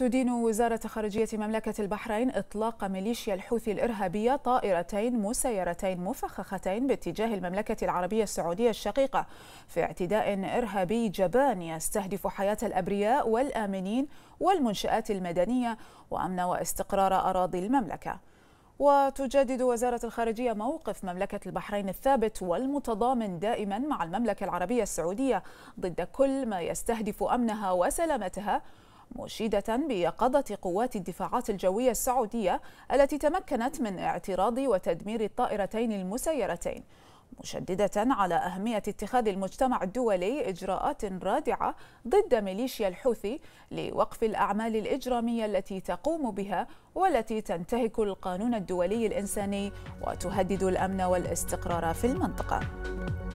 تدين وزارة خارجية مملكة البحرين إطلاق ميليشيا الحوثي الإرهابية طائرتين مسيرتين مفخختين باتجاه المملكة العربية السعودية الشقيقة في اعتداء إرهابي جبان يستهدف حياة الأبرياء والآمنين والمنشآت المدنية وأمن واستقرار أراضي المملكة وتجدد وزارة الخارجية موقف مملكة البحرين الثابت والمتضامن دائما مع المملكة العربية السعودية ضد كل ما يستهدف أمنها وسلامتها مشيدة بيقظة قوات الدفاعات الجوية السعودية التي تمكنت من اعتراض وتدمير الطائرتين المسيرتين مشددة على أهمية اتخاذ المجتمع الدولي إجراءات رادعة ضد ميليشيا الحوثي لوقف الأعمال الإجرامية التي تقوم بها والتي تنتهك القانون الدولي الإنساني وتهدد الأمن والاستقرار في المنطقة.